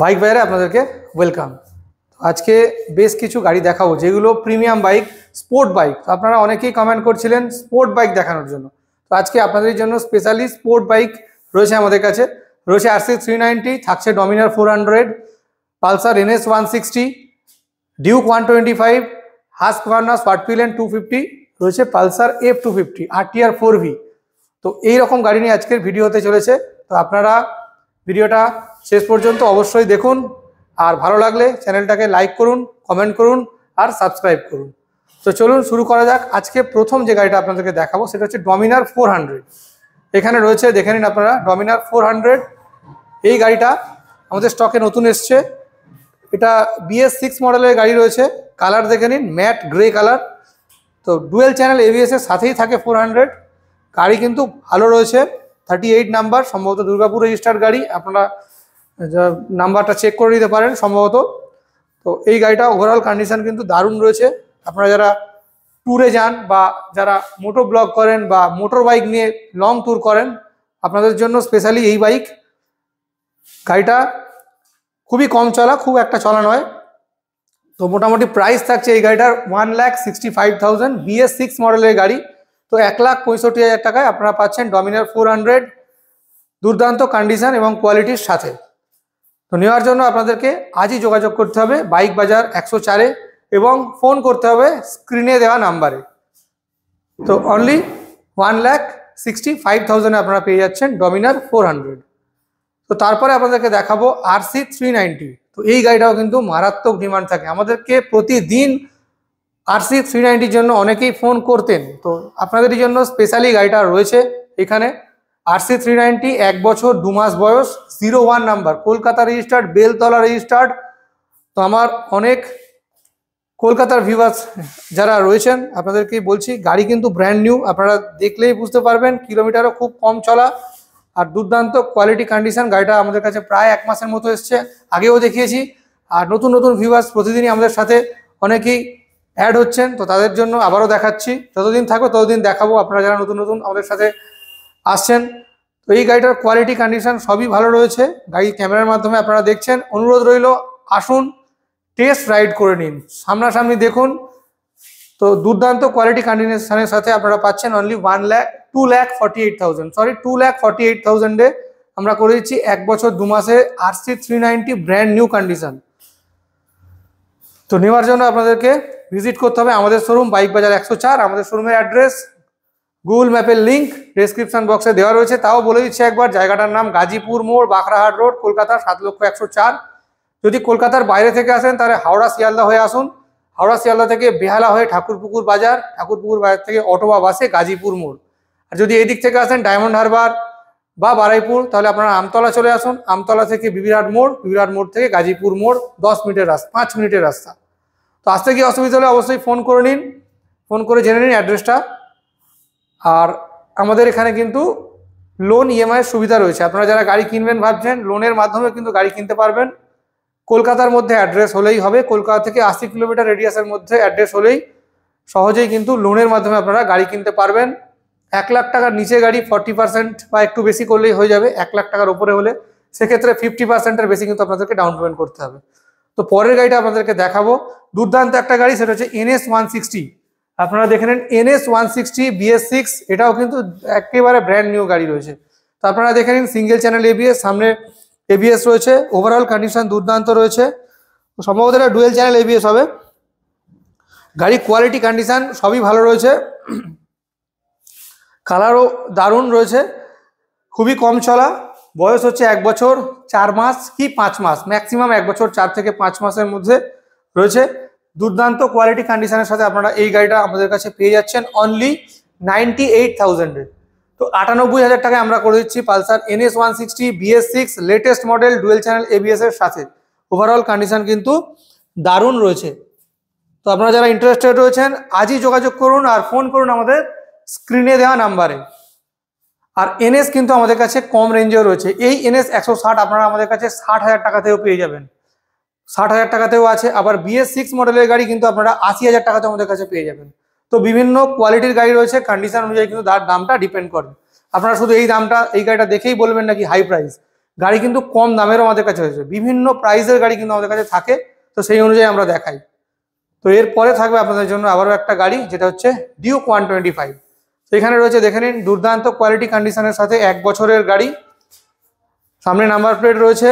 bike বাইরে আপনাদেরকে welcome আজকে বেশ কিছু গাড়ি দেখাবো যেগুলো প্রিমিয়াম বাইক স্পোর্ট বাইক আপনারা অনেকেই কমেন্ট করছিলেন স্পোর্ট বাইক দেখানোর জন্য তো আজকে আপনাদের জন্য স্পেশালি স্পোর্ট বাইক রয়েছে আমাদের কাছে রয়েছে আরসি থ্রি নাইনটি থাকছে Dominar four hundred Pulsar NS one sixty Duke one twenty five Husqvarna Svartpilen two fifty রয়েছে Pulsar F two fifty R TR four V তো এইরকম গাড়ি নিয়ে আজকের ভিডিও হতে চলেছে তো আপনারা ভিডিওটা শেষ পর্যন্ত অবশ্যই দেখুন আর ভালো লাগলে চ্যানেলটাকে লাইক করুন কমেন্ট করুন আর সাবস্ক্রাইব করুন তো চলুন শুরু করা যাক আজকে প্রথম যে গাড়িটা আপনাদেরকে দেখাবো সেটা হচ্ছে ডমিনার ফোর এখানে রয়েছে দেখে নিন আপনারা ডমিনার ফোর এই গাড়িটা আমাদের স্টকে নতুন এসছে এটা বিএস সিক্স মডেলের গাড়ি রয়েছে কালার দেখে নিন ম্যাট গ্রে কালার তো ডুয়েল চ্যানেল এভিএসের সাথেই থাকে ফোর গাড়ি কিন্তু ভালো রয়েছে থার্টি এইট নাম্বার সম্ভবত দুর্গাপুর রেজিস্টার গাড়ি আপনারা নাম্বারটা চেক করে নিতে পারেন সম্ভবত তো এই গাড়িটা ওভারঅল কন্ডিশন কিন্তু দারুণ রয়েছে আপনারা যারা ট্যুরে যান বা যারা মোটর ব্লগ করেন বা মোটর বাইক নিয়ে লং ট্যুর করেন আপনাদের জন্য স্পেশালি এই বাইক গাড়িটা খুবই কম চলা খুব একটা চলা নয় তো মোটামুটি প্রাইস থাকছে এই গাড়িটার one lakh sixty five thousand BS six মডেলের গাড়ি তো এক লাখ পঁয়ষট্টি হাজার টাকায় আপনারা পাচ্ছেন ডমিনার ফোর হান্ড্রেড দুর্দান্ত কন্ডিশন এবং কোয়ালিটির সাথে তো নেওয়ার জন্য আপনাদেরকে আজই যোগাযোগ করতে হবে বাইক বাজার একশো চারে এবং ফোন করতে হবে স্ক্রিনে দেওয়া নাম্বারে তো only one lakh sixty five থাউজেন্ডে আপনারা পেয়ে যাচ্ছেন ডমিনার ফোর হান্ড্রেড তো তারপরে আপনাদেরকে দেখাবো আর সি থ্রি নাইনটি তো এই গাড়িটাও কিন্তু মারাত্মক ডিমান্ড থাকে আমাদেরকে প্রতিদিন আর সি থ্রি নাইনটির জন্য অনেকেই ফোন করতেন তো আপনাদের জন্য স্পেশালি গাড়িটা রয়েছে এখানে আর সি থ্রি নাইনটি এক বছর দু মাস বয়স zero one number Kolkata registered Beltala registered তো আমার অনেক কলকাতার ভিউয়ার্স যারা রয়েছেন আপনাদেরকে বলছি গাড়ি কিন্তু ব্র্যান্ড নিউ আপনারা দেখলেই বুঝতে পারবেন কিলোমিটারও খুব কম চলা আর দুর্দান্ত কোয়ালিটি কন্ডিশন গাড়িটা আমাদের কাছে প্রায় এক মাসের মতো এসছে আগেও দেখিয়েছি আর নতুন নতুন ভিউয়ার্স প্রতিদিনই আমাদের সাথে অনেকেই অ্যাড হচ্ছেন তো তাদের জন্য আবারও দেখাচ্ছি যতদিন থাকবো ততদিন দেখাবো আপনারা যারা নতুন নতুন আমাদের সাথে আসছেন তো এই গাড়িটার কোয়ালিটি কন্ডিশান সবই ভালো রয়েছে গাড়ি ক্যামেরার মাধ্যমে আপনারা দেখছেন অনুরোধ রইল আসুন টেস্ট রাইড করে নিন সামনাসামনি দেখুন তো দুর্দান্ত কোয়ালিটি কন্ডিশানের সাথে আপনারা পাচ্ছেন only one lakh two lakh forty eight thousand sorry two lakh forty eight থাউজেন্ডে আমরা করে দিচ্ছি এক বছর দু মাসে RC three ninety brand new condition তো নেওয়ার জন্য আপনাদেরকে ভিজিট করতে হবে আমাদের শোরুম বাইক বাজার একশো আমাদের শোরুমের অ্যাড্রেস গুগল ম্যাপের লিঙ্ক ডিসক্রিপশান বক্সে দেওয়া রয়েছে তাও বলে দিচ্ছে একবার জায়গাটার নাম গাজীপুর মোড় বাঁকড়াহাট রোড কলকাতা সাত লক্ষ একশো চার যদি কলকাতার বাইরে থেকে আসেন তাহলে হাওড়া শিয়ালদা হয়ে আসুন হাওড়া শিয়ালদা থেকে বেহালা হয়ে ঠাকুরপুকুর বাজার ঠাকুরপুকুর বাজার থেকে অটো বা বাসে গাজীপুর মোড় আর যদি এদিক থেকে আসেন ডায়মন্ড হারবার বা বারাইপুর তাহলে আপনারা আমতলা চলে আসুন আমতলা থেকে বিবিরাট মোড় বিবিরাট মোড় থেকে গাজীপুর মোড় দশ মিনিটের রাস্তা পাঁচ মিনিটের রাস্তা তো আসতে গিয়ে অসুবিধা হলে অবশ্যই ফোন করে নিন ফোন করে জেনে নিন অ্যাড্রেসটা আর আমাদের এখানে কিন্তু লোন ইএমআইয়ের e সুবিধা রয়েছে আপনারা যারা গাড়ি কিনবেন ভাবছেন লোনের মাধ্যমে কিন্তু গাড়ি কিনতে পারবেন কলকাতার মধ্যে অ্যাড্রেস হলেই হবে কলকাতা থেকে আশি কিলোমিটার রেডিয়াসের মধ্যে অ্যাড্রেস হলেই সহজেই কিন্তু লোনের মাধ্যমে আপনারা গাড়ি কিনতে পারবেন এক লাখ টাকার নিচে গাড়ি ফর্টি পার্সেন্ট বা একটু বেশি করলেই হয়ে যাবে এক লাখ টাকার উপরে হলে সেক্ষেত্রে ফিফটি পার্সেন্টের বেশি কিন্তু আপনাদেরকে ডাউন পেমেন্ট করতে হবে তো পরের গাড়িটা আপনাদেরকে দেখাবো দুর্দান্ত একটা গাড়ি সেটা হচ্ছে এনএস ওয়ান সিক্সটি আপনারা দেখে নেন NS one sixty BS six এটাও কিন্তু একেবারে ব্র্যান্ড নিউ গাড়ি রয়েছে তো আপনারা দেখে নিন সিঙ্গেল চ্যানেল এবিএস সামনে এবিএস রয়েছে ওভারঅল কন্ডিশন দুর্দান্ত রয়েছে সম্ভবত এটা ডুয়েল চ্যানেল এবিএস হবে গাড়ির কোয়ালিটি কন্ডিশন সবই ভালো রয়েছে কালারও দারুণ রয়েছে খুবই কম চলা বয়স হচ্ছে এক বছর চার মাস কি পাঁচ মাস ম্যাক্সিমাম এক বছর চার থেকে পাঁচ মাসের মধ্যে রয়েছে দুর্দান্ত কোয়ালিটি কন্ডিশনের সাথে আপনারা এই গাড়িটা আমাদের কাছে পেয়ে যাচ্ছেন অনলি নাইনটি এইট থাউজেন্ডে তো আটানব্বই হাজার টাকায় আমরা করে দিচ্ছি Pulsar NS one sixty BS six latest model dual channel ABS এর সাথে ওভারঅল কন্ডিশন কিন্তু দারুণ রয়েছে তো আপনারা যারা ইন্টারেস্টেড রয়েছেন আজই যোগাযোগ করুন আর ফোন করুন আমাদের স্ক্রিনে দেওয়া নাম্বারে আর এনএস কিন্তু আমাদের কাছে কম রেঞ্জেও রয়েছে এই এনএস একশো ষাট আপনারা আমাদের কাছে ষাট হাজার টাকাতেও পেয়ে যাবেন ষাট হাজার টাকাতেও আছে আবার বিএস সিক্স মডেলের গাড়ি কিন্তু আপনারা আশি হাজার টাকাতে আমাদের কাছে পেয়ে যাবেন তো বিভিন্ন কোয়ালিটির গাড়ি রয়েছে কন্ডিশন অনুযায়ী কিন্তু তার দামটা ডিপেন্ড করে আপনারা শুধু এই দামটা এই গাড়িটা দেখেই বলবেন নাকি হাই প্রাইস গাড়ি কিন্তু কম দামেরও আমাদের কাছে রয়েছে বিভিন্ন প্রাইসের গাড়ি কিন্তু আমাদের কাছে থাকে তো সেই অনুযায়ী আমরা দেখাই তো এরপরে থাকবে আপনাদের জন্য আবারও একটা গাড়ি যেটা হচ্ছে ডিউক ওয়ান টোয়েন্টি ফাইভ এখানে রয়েছে দেখে নিন দুর্দান্ত কোয়ালিটি কন্ডিশনের সাথে এক বছরের গাড়ি সামনে নাম্বার প্লেট রয়েছে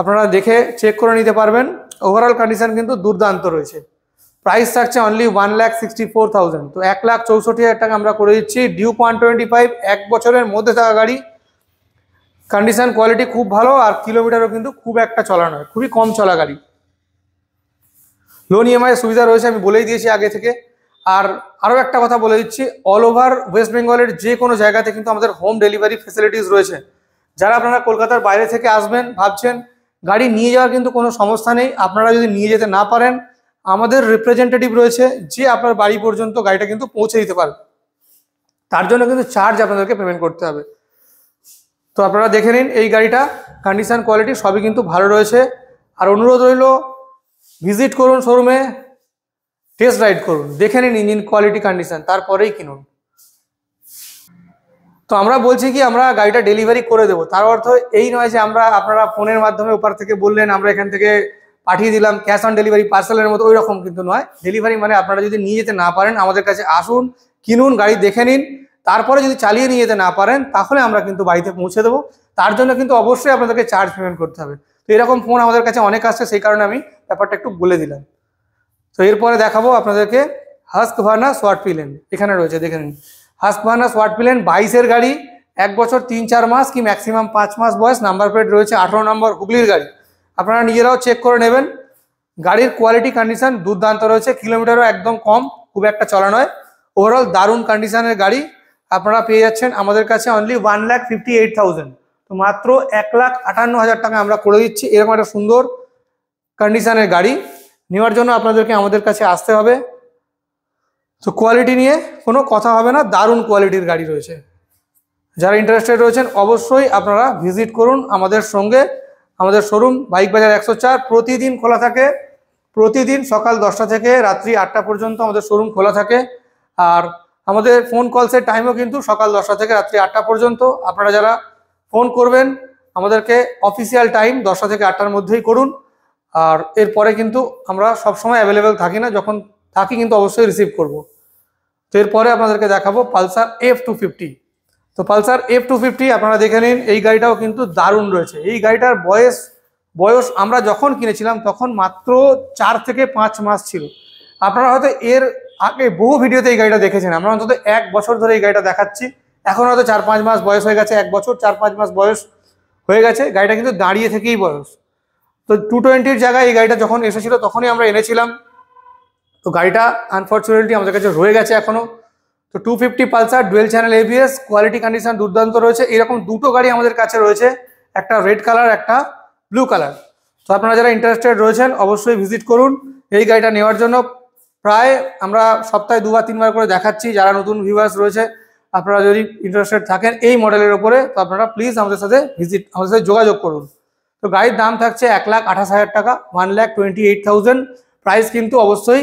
আপনারা দেখে চেক করে নিতে পারবেন ওভারঅল কন্ডিশন কিন্তু দুর্দান্ত রয়েছে প্রাইস থাকছে only one lakh sixty four thousand তো এক লাখ চৌষট্টি হাজার টাকা আমরা করে দিচ্ছি ডিউ ওয়ান টোয়েন্টি ফাইভ এক বছরের মধ্যে থাকা গাড়ি কন্ডিশন কোয়ালিটি খুব ভালো আর কিলোমিটারও কিন্তু খুব একটা চলা নয় খুবই কম চলা গাড়ি লোন ইএমআই সুবিধা রয়েছে আমি বলেই দিয়েছি আগে থেকে আর আরও একটা কথা বলে দিচ্ছি অল ওভার ওয়েস্ট বেঙ্গলের যে কোনো জায়গাতে কিন্তু আমাদের হোম ডেলিভারি ফেসিলিটিস রয়েছে যারা আপনারা কলকাতার বাইরে থেকে আসবেন ভাবছেন গাড়ি নিয়ে যাওয়ার কিন্তু কোনো সমস্যা নেই আপনারা যদি নিয়ে যেতে না পারেন আমাদের রিপ্রেজেন্টেটিভ রয়েছে যে আপনার বাড়ি পর্যন্ত গাড়িটা কিন্তু পৌঁছে দিতে পারবে তার জন্য কিন্তু চার্জ আপনাদেরকে পেমেন্ট করতে হবে তো আপনারা দেখে নিন এই গাড়িটা কন্ডিশান কোয়ালিটি সবই কিন্তু ভালো রয়েছে আর অনুরোধ রইল ভিজিট করুন শোরুমে টেস্ট রাইড করুন দেখে নিন ইঞ্জিন কোয়ালিটি কন্ডিশন তারপরেই কিনুন তো আমরা বলছি কি আমরা গাড়িটা ডেলিভারি করে দেবো তার অর্থ এই নয় যে আমরা আপনারা ফোনের মাধ্যমে ওপার থেকে বললেন আমরা এখান থেকে পাঠিয়ে দিলাম ক্যাশ অন ডেলিভারি পার্সেলের মতো ওই রকম কিন্তু নয় ডেলিভারি মানে আপনারা যদি নিয়ে যেতে না পারেন আমাদের কাছে আসুন কিনুন গাড়ি দেখে নিন তারপরে যদি চালিয়ে নিয়ে যেতে না পারেন তাহলে আমরা কিন্তু বাড়িতে পৌঁছে দেবো তার জন্য কিন্তু অবশ্যই আপনাদেরকে চার্জ পেমেন্ট করতে হবে তো এরকম ফোন আমাদের কাছে অনেক আসছে সেই কারণে আমি ব্যাপারটা একটু বলে দিলাম তো এরপরে দেখাবো আপনাদেরকে হাস্ক ভার্না পিলেন এখানে রয়েছে দেখে নিন হাস্ক ভার্না পিলেন বাইশের গাড়ি এক বছর তিন চার মাস কি ম্যাক্সিমাম পাঁচ মাস বয়স নাম্বার প্লেট রয়েছে আঠেরো নম্বর হুগলির গাড়ি আপনারা নিজেরাও চেক করে নেবেন গাড়ির কোয়ালিটি কন্ডিশান দুর্দান্ত রয়েছে কিলোমিটারও একদম কম খুব একটা চলা নয় ওভারঅল দারুণ কন্ডিশনের গাড়ি আপনারা পেয়ে যাচ্ছেন আমাদের কাছে only one lakh fifty eight thousand তো মাত্র এক লাখ আটান্ন হাজার টাকা আমরা করে দিচ্ছি এরকম একটা সুন্দর কন্ডিশনের গাড়ি নেওয়ার জন্য আপনাদেরকে আমাদের কাছে আসতে হবে তো কোয়ালিটি নিয়ে কোনো কথা হবে না দারুণ কোয়ালিটির গাড়ি রয়েছে যারা ইন্টারেস্টেড রয়েছেন অবশ্যই আপনারা ভিজিট করুন আমাদের সঙ্গে আমাদের শোরুম বাইক বাজার একশো প্রতিদিন খোলা থাকে প্রতিদিন সকাল দশটা থেকে রাত্রি আটটা পর্যন্ত আমাদের শোরুম খোলা থাকে আর আমাদের ফোন কলসের টাইমও কিন্তু সকাল দশটা থেকে রাত্রি আটটা পর্যন্ত আপনারা যারা ফোন করবেন আমাদেরকে অফিসিয়াল টাইম দশটা থেকে আটটার মধ্যেই করুন আর এরপরে কিন্তু আমরা সব সময় অ্যাভেলেবেল থাকি না যখন থাকি কিন্তু অবশ্যই রিসিভ করব তো এরপরে আপনাদেরকে দেখাবো পালসার এফ টু ফিফটি তো পালসার এফ টু ফিফটি আপনারা দেখে নিন এই গাড়িটাও কিন্তু দারুণ রয়েছে এই গাড়িটার বয়স বয়স আমরা যখন কিনেছিলাম তখন মাত্র চার থেকে পাঁচ মাস ছিল আপনারা হয়তো এর আগে বহু ভিডিওতে এই গাড়িটা দেখেছেন আমরা অন্তত এক বছর ধরে এই গাড়িটা দেখাচ্ছি এখন হয়তো চার পাঁচ মাস বয়স হয়ে গেছে এক বছর চার পাঁচ মাস বয়স হয়ে গেছে গাড়িটা কিন্তু দাঁড়িয়ে থেকেই বয়স তো টু টোয়েন্টির জায়গায় এই গাড়িটা যখন এসেছিল তখনই আমরা এনেছিলাম তো গাড়িটা আনফর্চুনেটলি আমাদের কাছে রয়ে গেছে এখনও তো two fifty Pulsar dual channel ABS quality condition দুর্দান্ত রয়েছে এরকম দুটো গাড়ি আমাদের কাছে রয়েছে একটা রেড কালার একটা ব্লু কালার তো আপনারা যারা ইন্টারেস্টেড রয়েছেন অবশ্যই ভিজিট করুন এই গাড়িটা নেওয়ার জন্য প্রায় আমরা সপ্তাহে দুবার তিনবার করে দেখাচ্ছি যারা নতুন ভিউয়ার্স রয়েছে আপনারা যদি ইন্টারেস্টেড থাকেন এই মডেলের ওপরে তো আপনারা প্লিজ আমাদের সাথে ভিজিট আমাদের সাথে যোগাযোগ করুন তো গাড়ির দাম থাকছে এক লাখ আঠাশ হাজার টাকা one lakh twenty eight thousand price কিন্তু অবশ্যই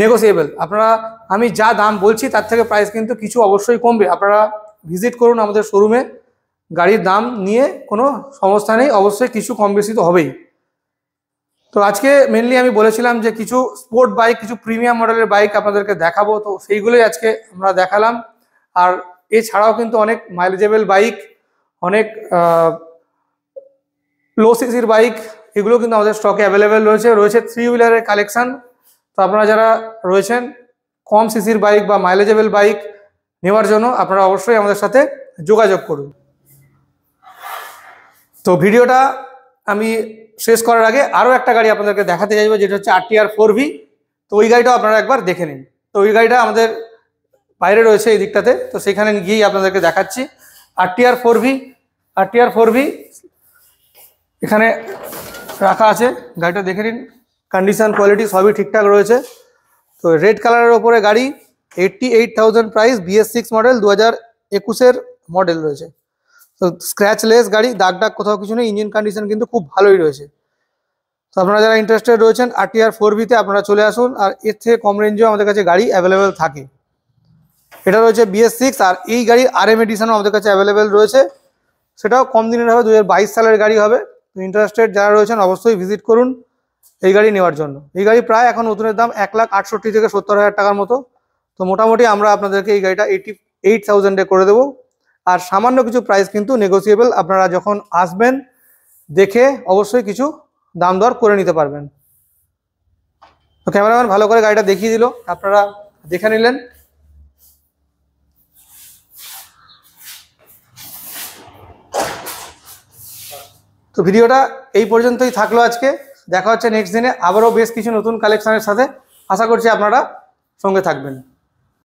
নেগোসিয়েবল আপনারা আমি যা দাম বলছি তার থেকে প্রাইস কিন্তু কিছু অবশ্যই কমবে আপনারা ভিজিট করুন আমাদের শোরুমে গাড়ির দাম নিয়ে কোনো সমস্যা নেই অবশ্যই কিছু কম বেশি তো হবেই তো আজকে মেনলি আমি বলেছিলাম যে কিছু স্পোর্ট বাইক কিছু প্রিমিয়াম মডেলের বাইক আপনাদেরকে দেখাবো তো সেইগুলোই আজকে আমরা দেখালাম আর এছাড়াও কিন্তু অনেক মাইলেজেবল বাইক অনেক লো সিসির বাইক এগুলো কিন্তু আমাদের স্টকে অ্যাভেলেবেল রয়েছে রয়েছে থ্রি হুইলারের কালেকশান তো আপনারা যারা রয়েছেন কম সিসির বাইক বা মাইলেজেবল বাইক নেওয়ার জন্য আপনারা অবশ্যই আমাদের সাথে যোগাযোগ করুন তো ভিডিওটা আমি শেষ করার আগে আরও একটা গাড়ি আপনাদেরকে দেখাতে চাইবো যেটা হচ্ছে আর টি আর ফোর ভি তো ওই গাড়িটাও আপনারা একবার দেখে নিন তো ওই গাড়িটা আমাদের বাইরে রয়েছে এই দিকটাতে তো সেখানে গিয়েই আপনাদেরকে দেখাচ্ছি R T R four V R T R four V এখানে রাখা আছে গাড়িটা দেখে নিন কন্ডিশন কোয়ালিটি সবই ঠিকঠাক রয়েছে তো রেড কালারের ওপরে গাড়ি eighty eight thousand price BS six model দু হাজার একুশের মডেল রয়েছে তো স্ক্র্যাচলেস গাড়ি দাগ ডাক কোথাও কিছু নেই ইঞ্জিন কন্ডিশন কিন্তু খুব ভালোই রয়েছে তো আপনারা যারা ইন্টারেস্টেড রয়েছেন আর আর ফোর বিতে আপনারা চলে আসুন আর এর থেকে কম রেঞ্জেও আমাদের কাছে গাড়ি অ্যাভেলেবেল থাকে এটা রয়েছে বিএস সিক্স আর এই গাড়ি আর এম এডিশনও আমাদের কাছে অ্যাভেলেবেল রয়েছে সেটাও কম দিনের হবে দু সালের গাড়ি হবে ইন্টারেস্টেড যারা রয়েছেন অবশ্যই ভিজিট করুন এই গাড়ি নেওয়ার জন্য এই গাড়ি প্রায় এখন নতুনের দাম এক লাখ আটষট্টি থেকে সত্তর হাজার টাকার মতো তো মোটামুটি আমরা আপনাদেরকে এই গাড়িটা এইটি এইট থাউজেন্ডে করে দেবো আর সামান্য কিছু প্রাইস কিন্তু নেগোসিয়েবল আপনারা যখন আসবেন দেখে অবশ্যই কিছু দাম দর করে নিতে পারবেন তো ক্যামেরাম্যান ভালো করে গাড়িটা দেখিয়ে দিল আপনারা দেখে নিলেন তো ভিডিওটা এই পর্যন্তই থাকলো আজকে দেখা হচ্ছে নেক্সট দিনে আবারও বেশ কিছু নতুন কালেকশানের সাথে আশা করছি আপনারা সঙ্গে থাকবেন